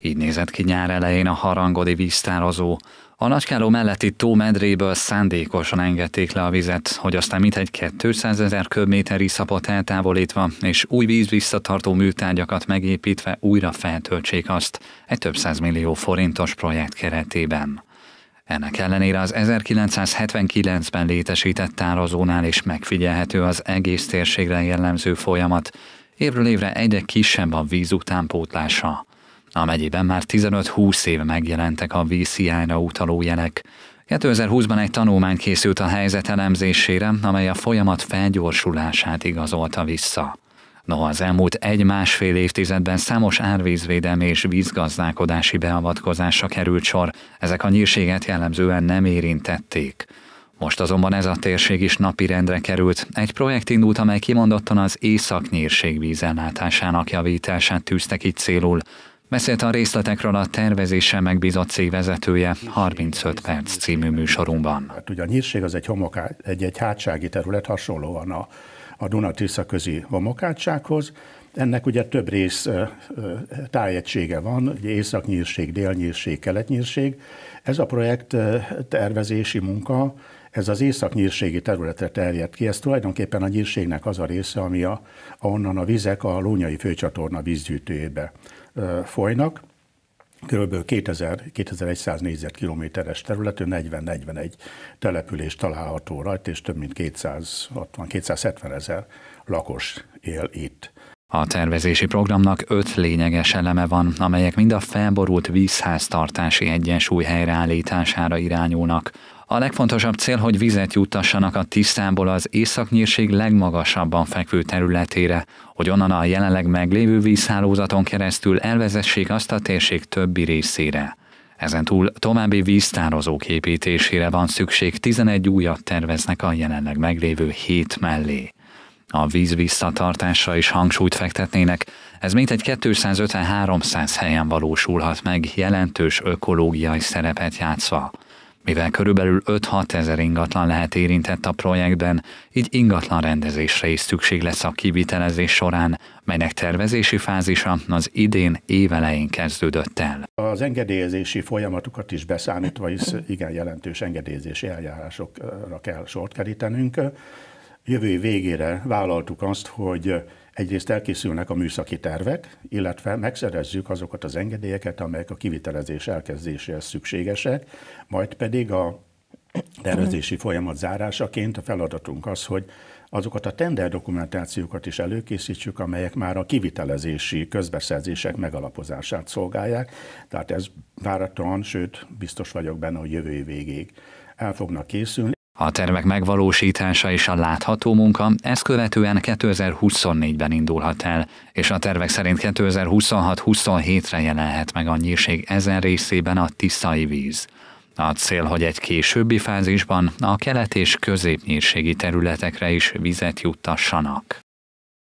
Így nézett ki nyár elején a harangodi víztározó. A nagykáló melletti tó medréből szándékosan engedték le a vizet, hogy aztán mintegy 200 ezer köbméter iszapot eltávolítva és új víz visszatartó műtárgyakat megépítve újra feltöltsék azt egy több millió forintos projekt keretében. Ennek ellenére az 1979-ben létesített tározónál is megfigyelhető az egész térségre jellemző folyamat, évről évre egyre kisebb a víz utánpótlása. A megyében már 15-20 éve megjelentek a vízhiányra utaló jelek. 2020-ban egy tanulmány készült a helyzet elemzésére, amely a folyamat felgyorsulását igazolta vissza. Noha az elmúlt egy-másfél évtizedben számos árvízvédelmi és vízgazdálkodási beavatkozásra került sor, ezek a nyírséget jellemzően nem érintették. Most azonban ez a térség is napirendre került. Egy projekt indult, amely kimondottan az északnyírség vízellátásának javítását tűzte ki célul, Beszélt a részletekről a tervezéssel megbízott cég vezetője 35 perc című műsorunkban. Hát ugye a nyírség az egy, homoká, egy, egy hátsági terület hasonlóan a, a Duna-Tisza közi homokátsághoz. Ennek ugye több rész tájegysége van, ugye északnyírség, délnyírség, keletnyírség. Ez a projekt tervezési munka ez az északnyírségi területre terjed ki, ez tulajdonképpen a nyírségnek az a része, ami a, ahonnan a vizek a Lónyai főcsatorna vízgyűjtőjébe folynak, kb. 2100 négyzetkilométeres területű 40-41 település található rajta, és több mint 260-270 ezer lakos él itt. A tervezési programnak öt lényeges eleme van, amelyek mind a felborult vízháztartási egyensúly helyreállítására irányulnak, a legfontosabb cél, hogy vizet juttassanak a tisztából az északnyírség legmagasabban fekvő területére, hogy onnan a jelenleg meglévő vízhálózaton keresztül elvezessék azt a térség többi részére. Ezen túl további víztározók építésére van szükség, 11 újat terveznek a jelenleg meglévő hét mellé. A víz visszatartásra is hangsúlyt fektetnének, ez mintegy 250-300 helyen valósulhat meg, jelentős ökológiai szerepet játszva. Mivel körülbelül 5-6 ezer ingatlan lehet érintett a projektben, így ingatlan rendezésre is szükség lesz a kivitelezés során, melynek tervezési fázisa az idén évelején kezdődött el. Az engedélyezési folyamatokat is beszámítva, is igen jelentős engedélyezési eljárásokra kell sort kerítenünk jövő végére vállaltuk azt, hogy egyrészt elkészülnek a műszaki tervek, illetve megszerezzük azokat az engedélyeket, amelyek a kivitelezés elkezdéséhez szükségesek, majd pedig a tervezési folyamat zárásaként a feladatunk az, hogy azokat a tender dokumentációkat is előkészítsük, amelyek már a kivitelezési közbeszerzések megalapozását szolgálják. Tehát ez váratlan, sőt, biztos vagyok benne, hogy jövő végéig el fognak készülni. A tervek megvalósítása és a látható munka ezt követően 2024-ben indulhat el, és a tervek szerint 2026-27-re jelenhet meg a nyírség ezen részében a tiszai víz. A cél, hogy egy későbbi fázisban a kelet és középnyírségi területekre is vizet juttassanak.